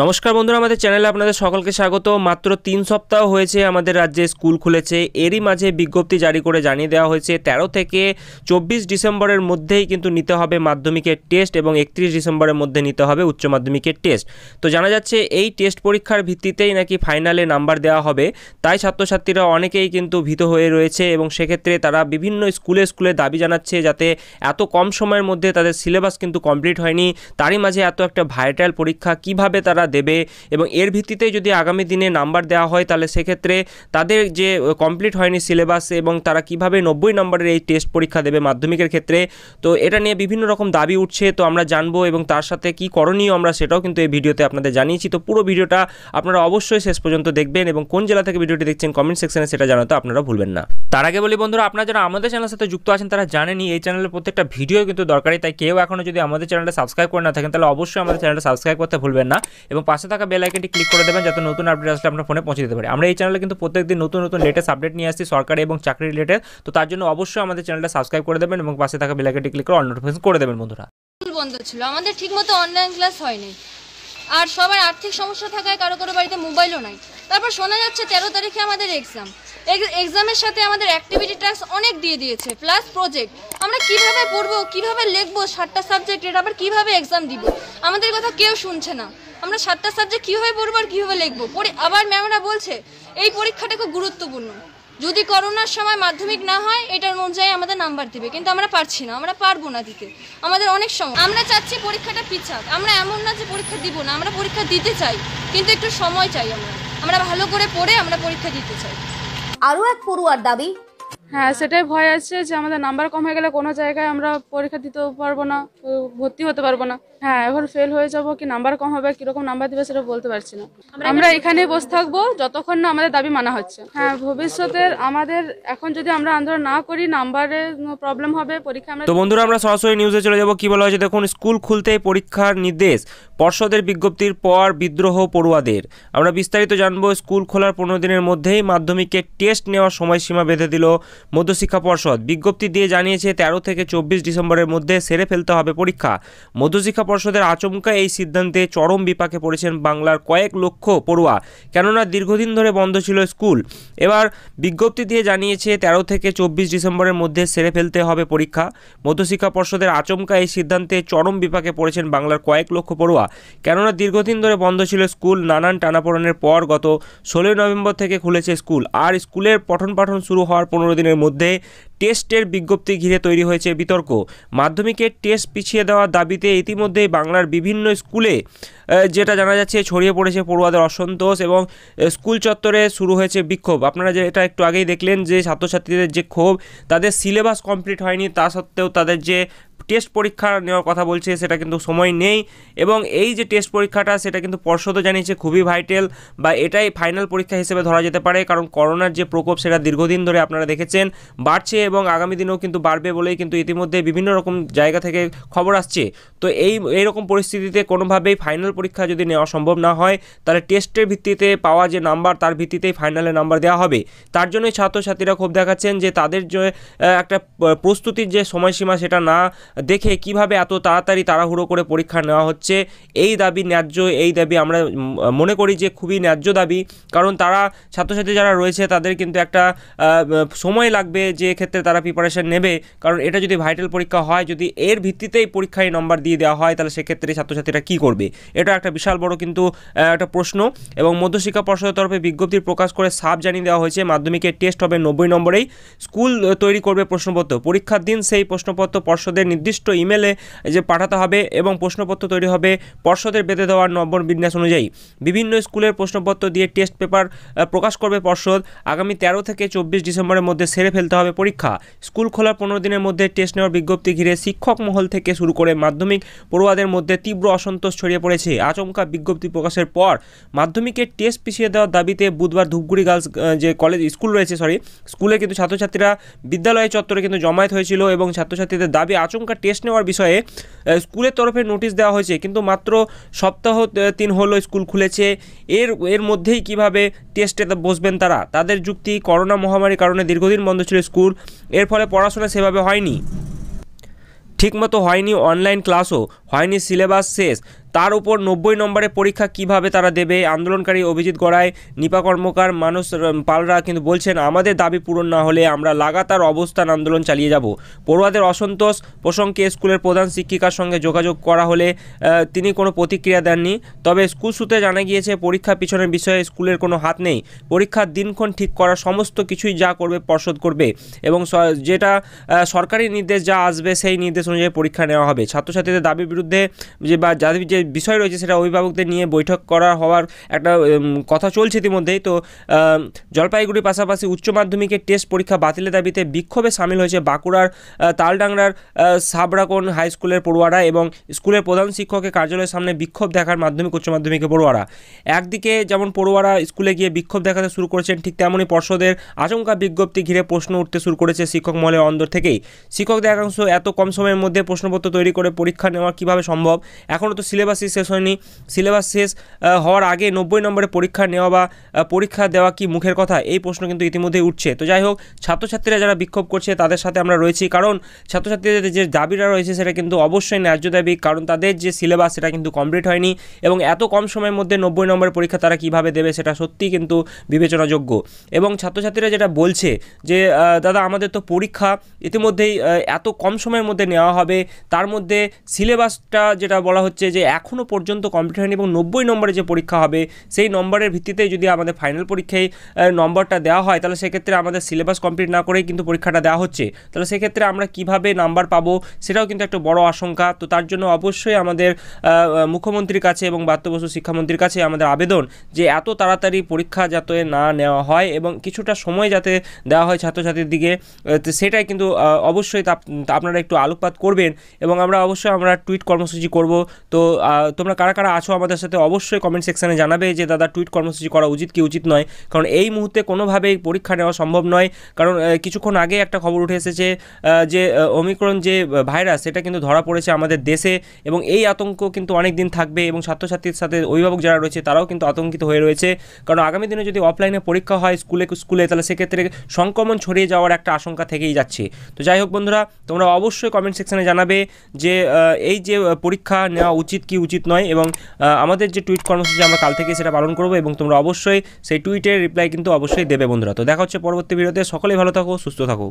নমস্কার বন্ধুরা আমাদের চ্যানেলে আপনাদের সকলকে স্বাগত মাত্র তিন সপ্তাহ হয়েছে আমাদের রাজ্যে স্কুল খুলেছে এরই মাঝে বিজ্ঞপ্তি জারি করে জানিয়ে দেওয়া হয়েছে ১৩ থেকে চব্বিশ ডিসেম্বরের মধ্যেই কিন্তু নিতে হবে মাধ্যমিকের টেস্ট এবং একত্রিশ ডিসেম্বরের মধ্যে নিতে হবে উচ্চ মাধ্যমিকের টেস্ট তো জানা যাচ্ছে এই টেস্ট পরীক্ষার ভিত্তিতেই নাকি ফাইনালে নাম্বার দেওয়া হবে তাই ছাত্রছাত্রীরা অনেকেই কিন্তু ভীত হয়ে রয়েছে এবং সেক্ষেত্রে তারা বিভিন্ন স্কুলে স্কুলে দাবি জানাচ্ছে যাতে এত কম সময়ের মধ্যে তাদের সিলেবাস কিন্তু কমপ্লিট হয়নি তারই মাঝে এত একটা ভাইটাল পরীক্ষা কিভাবে তারা তারা দেবে এবং এর ভিত্তিতে যদি আগামী দিনে নাম্বার দেওয়া হয় তাহলে সেক্ষেত্রে তাদের যে কমপ্লিট হয়নি সিলেবাস এবং তারা কিভাবে নব্বই নম্বরের এই টেস্ট পরীক্ষা দেবে মাধ্যমিকের ক্ষেত্রে তো এটা নিয়ে বিভিন্ন রকম দাবি উঠছে তো আমরা জানবো এবং তার সাথে কি করণীয় আমরা সেটাও কিন্তু এই ভিডিওতে আপনাদের জানিয়েছি তো পুরো ভিডিওটা আপনারা অবশ্যই শেষ পর্যন্ত দেখবেন এবং কোন জেলা থেকে ভিডিওটি দেখছেন কমেন্ট সেকশনে সেটা জানাতে আপনারা ভুলবেন না তার আগে বলি বন্ধুরা আপনারা যারা আমাদের চ্যানেলের সাথে যুক্ত আছেন তারা জানেনি এই চ্যানেলের প্রত্যেকটা ভিডিও কিন্তু দরকারি তাই কেউ এখনও যদি আমাদের চ্যানেলটা সাবস্ক্রাইব করে না থাকেন তাহলে অবশ্যই আমাদের চ্যানেলটা সাবস্ক্রাইব করতে ভুলবেন না এবং পাশে থাকা বেল আইকনটি ক্লিক করে দেবেন যাতে নতুন আপডেট আসলে আপনার ফোনে পৌঁছে দিতে পারে আমরা এই চ্যানেলে কিন্তু প্রত্যেকদিন নতুন নতুন লেটেস্ট আপডেট নিয়ে আসছি সরকারি এবং চাকরি রিলেটেড তো তার জন্য অবশ্যই আমাদের চ্যানেলটা সাবস্ক্রাইব করে দেবেন এবং পাশে থাকা বেল আইকনটি ক্লিক করে অল নোটিফিকেশন করে দেবেন বন্ধুরা বন্ধ ছিল আমাদের ঠিকমতো অনলাইন ক্লাস হয়নি আর সবার আর্থিক সমস্যা থাকায় কারো কারো বাড়িতে মোবাইলও নাই তারপর শোনা যাচ্ছে তেরো তারিখে আমাদের এক্সাম এক্সামের সাথে আমাদের অ্যাক্টিভিটি ট্যাক্স অনেক দিয়ে দিয়েছে প্লাস প্রজেক্ট আমরা কিভাবে পড়বো কিভাবে লিখবো সাতটা সাবজেক্টের আবার কিভাবে এক্সাম দিব আমাদের কথা কেউ শুনছে না আমরা সাতটা সাবজেক্ট কীভাবে পড়বো আর কীভাবে লিখবো পরে আবার ম্যামরা বলছে এই পরীক্ষাটা খুব গুরুত্বপূর্ণ যদি করোনার সময় মাধ্যমিক না হয় এটার অনুযায়ী আমাদের নাম্বার দিবে কিন্তু আমরা পারছি না আমরা পারবো না দিতে আমাদের অনেক সময় আমরা চাচ্ছি পরীক্ষাটা পিছাক আমরা এমন না যে পরীক্ষা দিব না আমরা পরীক্ষা দিতে চাই কিন্তু একটু সময় চাই আমরা আমরা ভালো করে পড়ে আমরা পরীক্ষা দিতে চাই আরও এক পড়ুয়ার দাবি হ্যাঁ সেটাই ভয় আছে যে আমাদের নাম্বার কম হয়ে গেলে কোনো জায়গায় আমরা পরীক্ষা দিতে পারবো না ভর্তি হতে পারবো না হ্যাঁ এবার ফেল হয়ে যাব কি নাম্বার কম হবে কিরকম নাম্বার দিবে সেটা বলতে পারছি না আমরা এখানে বসে থাকবো যতক্ষণ না আমাদের দাবি মানা হচ্ছে হ্যাঁ ভবিষ্যতের আমাদের এখন যদি আমরা আন্দোলন না করি নাম্বারে প্রবলেম হবে পরীক্ষা আমরা তো বন্ধুরা আমরা সরাসরি নিউজে চলে যাব কি বলা হয়েছে দেখুন স্কুল খুলতেই পরীক্ষার নির্দেশ পর্ষদের বিজ্ঞপ্তির পর বিদ্রোহ পড়ুয়াদের আমরা বিস্তারিত জানবো স্কুল খোলার পনেরো দিনের মধ্যেই মাধ্যমিকের টেস্ট নেওয়ার সময়সীমা বেঁধে দিল মধ্যশিক্ষা পর্ষদ বিজ্ঞপ্তি দিয়ে জানিয়েছে ১৩ থেকে চব্বিশ ডিসেম্বরের মধ্যে সেরে ফেলতে হবে পরীক্ষা মধ্যশিক্ষা পর্ষদের আচমকা এই সিদ্ধান্তে চরম বিপাকে পড়েছেন বাংলার কয়েক লক্ষ পড়ুয়া কেননা দীর্ঘদিন ধরে বন্ধ ছিল স্কুল এবার বিজ্ঞপ্তি দিয়ে জানিয়েছে ১৩ থেকে চব্বিশ ডিসেম্বরের মধ্যে সেরে ফেলতে হবে পরীক্ষা মধ্যশিক্ষা পর্ষদের আচমকা এই সিদ্ধান্তে চরম বিপাকে পড়েছেন বাংলার কয়েক লক্ষ পড়ুয়া কেননা দীর্ঘদিন ধরে বন্ধ ছিল স্কুল নানান টানাপোড়নের পর গত ষোলোই নভেম্বর থেকে খুলেছে স্কুল আর স্কুলের পঠন পাঠন শুরু হওয়ার পনেরো দিনের दिन मध्य টেস্টের বিজ্ঞপ্তি ঘিরে তৈরি হয়েছে বিতর্ক মাধ্যমিকের টেস্ট পিছিয়ে দেওয়ার দাবিতে ইতিমধ্যেই বাংলার বিভিন্ন স্কুলে যেটা জানা যাচ্ছে ছড়িয়ে পড়েছে পড়ুয়াদের অসন্তোষ এবং স্কুল চত্বরে শুরু হয়েছে বিক্ষোভ আপনারা যে এটা একটু আগেই দেখলেন যে ছাত্রছাত্রীদের যে ক্ষোভ তাদের সিলেবাস কমপ্লিট হয়নি তা সত্ত্বেও তাদের যে টেস্ট পরীক্ষা নেওয়ার কথা বলছে সেটা কিন্তু সময় নেই এবং এই যে টেস্ট পরীক্ষাটা সেটা কিন্তু পর্ষদও জানিয়েছে খুবই ভাইটেল বা এটাই ফাইনাল পরীক্ষা হিসেবে ধরা যেতে পারে কারণ করোনার যে প্রকোপ সেটা দীর্ঘদিন ধরে আপনারা দেখেছেন বাড়ছে এবং আগামী দিনেও কিন্তু বাড়বে বলেই কিন্তু ইতিমধ্যে বিভিন্ন রকম জায়গা থেকে খবর আসছে তো এই এইরকম পরিস্থিতিতে কোনোভাবেই ফাইনাল পরীক্ষা যদি নেওয়া সম্ভব না হয় তাহলে টেস্টের ভিত্তিতে পাওয়া যে নাম্বার তার ভিত্তিতেই ফাইনালে নাম্বার দেওয়া হবে তার জন্যই ছাত্রছাত্রীরা ক্ষোভ দেখাচ্ছেন যে তাদের যে একটা প্রস্তুতির যে সময়সীমা সেটা না দেখে কিভাবে এত তাড়াতাড়ি তাড়াহুড়ো করে পরীক্ষা নেওয়া হচ্ছে এই দাবি ন্যায্য এই দাবি আমরা মনে করি যে খুবই ন্যায্য দাবি কারণ তারা ছাত্রছাত্রী যারা রয়েছে তাদের কিন্তু একটা সময় লাগবে যে ক্ষেত্রে ক্ষেত্রে তারা প্রিপারেশান নেবে কারণ এটা যদি ভাইটাল পরীক্ষা হয় যদি এর ভিত্তিতেই পরীক্ষায় নম্বর দিয়ে দেওয়া হয় তাহলে সেক্ষেত্রে ছাত্রছাত্রীরা কী করবে এটা একটা বিশাল বড় কিন্তু একটা প্রশ্ন এবং মধ্যশিক্ষা পর্ষদের তরফে বিজ্ঞপ্তি প্রকাশ করে সাপ জানিয়ে দেওয়া হয়েছে মাধ্যমিকের টেস্ট হবে নব্বই নম্বরেই স্কুল তৈরি করবে প্রশ্নপত্র পরীক্ষার দিন সেই প্রশ্নপত্র পর্ষদের নির্দিষ্ট ইমেলে যে পাঠাতে হবে এবং প্রশ্নপত্র তৈরি হবে পর্ষদের বেঁধে দেওয়ার নম্বর বিন্যাস অনুযায়ী বিভিন্ন স্কুলের প্রশ্নপত্র দিয়ে টেস্ট পেপার প্রকাশ করবে পর্ষদ আগামী তেরো থেকে চব্বিশ ডিসেম্বরের মধ্যে সেরে ফেলতে হবে পরীক্ষা পরীক্ষা স্কুল খোলার পনেরো দিনের মধ্যে টেস্ট নেওয়ার বিজ্ঞপ্তি ঘিরে শিক্ষক মহল থেকে শুরু করে মাধ্যমিক পড়ুয়াদের মধ্যে তীব্র অসন্তোষ ছড়িয়ে পড়েছে আচমকা বিজ্ঞপ্তি প্রকাশের পর মাধ্যমিকের টেস্ট পিছিয়ে দেওয়ার দাবিতে বুধবার ধূপগুড়ি গার্লস যে কলেজ স্কুল রয়েছে সরি স্কুলে কিন্তু ছাত্রছাত্রীরা বিদ্যালয়ের চত্বরে কিন্তু জমায়েত হয়েছিল এবং ছাত্রছাত্রীদের দাবি আচমকা টেস্ট নেওয়ার বিষয়ে স্কুলের তরফে নোটিশ দেওয়া হয়েছে কিন্তু মাত্র সপ্তাহ তিন হলো স্কুল খুলেছে এর এর মধ্যেই কিভাবে টেস্টে বসবেন তারা তাদের যুক্তি করোনা মহামারীর কারণে দীর্ঘদিন বন্ধ ছিল স্কুল এর ফলে পড়াশোনা সেভাবে হয়নি ঠিকমতো হয়নি অনলাইন ক্লাসও হয়নি সিলেবাস শেষ তার উপর নব্বই নম্বরে পরীক্ষা কিভাবে তারা দেবে আন্দোলনকারী অভিজিৎ গড়ায় নিপা কর্মকার মানুষ পালরা কিন্তু বলছেন আমাদের দাবি পূরণ না হলে আমরা লাগাতার অবস্থান আন্দোলন চালিয়ে যাব পড়ুয়াদের অসন্তোষ প্রসঙ্গে স্কুলের প্রধান শিক্ষিকার সঙ্গে যোগাযোগ করা হলে তিনি কোনো প্রতিক্রিয়া দেননি তবে স্কুল সূত্রে জানা গিয়েছে পরীক্ষা পিছনের বিষয়ে স্কুলের কোনো হাত নেই পরীক্ষার দিনক্ষণ ঠিক করা সমস্ত কিছুই যা করবে পর্ষদ করবে এবং যেটা সরকারি নির্দেশ যা আসবে সেই নির্দেশ অনুযায়ী পরীক্ষা নেওয়া হবে ছাত্রছাত্রীদের দাবি বিরুদ্ধে যে বা যাদের যে বিষয় রয়েছে সেটা অভিভাবকদের নিয়ে বৈঠক করা হওয়ার একটা কথা চলছে ইতিমধ্যেই তো জলপাইগুড়ির পাশাপাশি উচ্চ মাধ্যমিকের টেস্ট পরীক্ষা বাতিলের দাবিতে বিক্ষোভে সামিল হয়েছে বাঁকুড়ার তালডাংরার সাবরাকোন হাই স্কুলের পড়ুয়ারা এবং স্কুলের প্রধান শিক্ষকের কার্যালয়ের সামনে বিক্ষোভ দেখার মাধ্যমিক উচ্চ মাধ্যমিকের পড়ুয়ারা একদিকে যেমন পড়ুয়ারা স্কুলে গিয়ে বিক্ষোভ দেখাতে শুরু করেছেন ঠিক তেমনই পর্ষদের আচমকা বিজ্ঞপ্তি ঘিরে প্রশ্ন উঠতে শুরু করেছে শিক্ষক মহলের অন্দর থেকেই শিক্ষকদের একাংশ এত কম সময়ের মধ্যে প্রশ্নপত্র তৈরি করে পরীক্ষা নেওয়া কী কীভাবে সম্ভব এখনও তো সিলেবাসই শেষ হয়নি সিলেবাস শেষ হওয়ার আগে নব্বই নম্বরে পরীক্ষা নেওয়া বা পরীক্ষা দেওয়া কি মুখের কথা এই প্রশ্ন কিন্তু ইতিমধ্যেই উঠছে তো যাই হোক ছাত্রছাত্রীরা যারা বিক্ষোভ করছে তাদের সাথে আমরা রয়েছি কারণ ছাত্রছাত্রীদের যে দাবিরা রয়েছে সেটা কিন্তু অবশ্যই ন্যায্য দাবি কারণ তাদের যে সিলেবাস সেটা কিন্তু কমপ্লিট হয়নি এবং এত কম সময়ের মধ্যে নব্বই নম্বরের পরীক্ষা তারা কিভাবে দেবে সেটা সত্যি কিন্তু বিবেচনাযোগ্য এবং ছাত্রছাত্রীরা যেটা বলছে যে দাদা আমাদের তো পরীক্ষা ইতিমধ্যেই এত কম সময়ের মধ্যে নেওয়া হবে তার মধ্যে সিলেবাস পাসটা যেটা বলা হচ্ছে যে এখনও পর্যন্ত কমপ্লিট হয়নি এবং নব্বই নম্বরে যে পরীক্ষা হবে সেই নম্বরের ভিত্তিতে যদি আমাদের ফাইনাল পরীক্ষায় নম্বরটা দেওয়া হয় তাহলে সেক্ষেত্রে আমাদের সিলেবাস কমপ্লিট না করেই কিন্তু পরীক্ষাটা দেওয়া হচ্ছে তাহলে সেক্ষেত্রে আমরা কিভাবে নাম্বার পাবো সেটাও কিন্তু একটা বড় আশঙ্কা তো তার জন্য অবশ্যই আমাদের মুখ্যমন্ত্রীর কাছে এবং বাত্যবস্তু শিক্ষামন্ত্রীর কাছে আমাদের আবেদন যে এত তাড়াতাড়ি পরীক্ষা যাতে না নেওয়া হয় এবং কিছুটা সময় যাতে দেওয়া হয় ছাত্রছাত্রীর দিকে সেটাই কিন্তু অবশ্যই আপনারা একটু আলোকপাত করবেন এবং আমরা অবশ্যই আমরা টুইট কর্মসূচি করব তো তোমরা কারা কারা আছো আমাদের সাথে অবশ্যই কমেন্ট সেকশানে জানাবে যে দাদা টুইট কর্মসূচি করা উচিত কি উচিত নয় কারণ এই মুহূর্তে কোনোভাবেই পরীক্ষা নেওয়া সম্ভব নয় কারণ কিছুক্ষণ আগে একটা খবর উঠে এসেছে যে অমিক্রণ যে ভাইরাস সেটা কিন্তু ধরা পড়েছে আমাদের দেশে এবং এই আতঙ্ক কিন্তু অনেক দিন থাকবে এবং ছাত্রছাত্রীর সাথে অভিভাবক যারা রয়েছে তারাও কিন্তু আতঙ্কিত হয়ে রয়েছে কারণ আগামী দিনে যদি অফলাইনে পরীক্ষা হয় স্কুলে স্কুলে তাহলে সেক্ষেত্রে সংক্রমণ ছড়িয়ে যাওয়ার একটা আশঙ্কা থেকেই যাচ্ছে তো যাই হোক বন্ধুরা তোমরা অবশ্যই কমেন্ট সেকশানে জানাবে যে এই যে পরীক্ষা নেওয়া উচিত কি উচিত নয় এবং আমাদের যে টুইট কর্মসূচি আমরা কাল থেকে সেটা পালন করবো এবং তোমরা অবশ্যই সেই টুইটের রিপ্লাই কিন্তু অবশ্যই দেবে বন্ধুরা তো দেখা হচ্ছে পরবর্তী ভিডিওতে সকলেই ভালো থাকো সুস্থ থাকো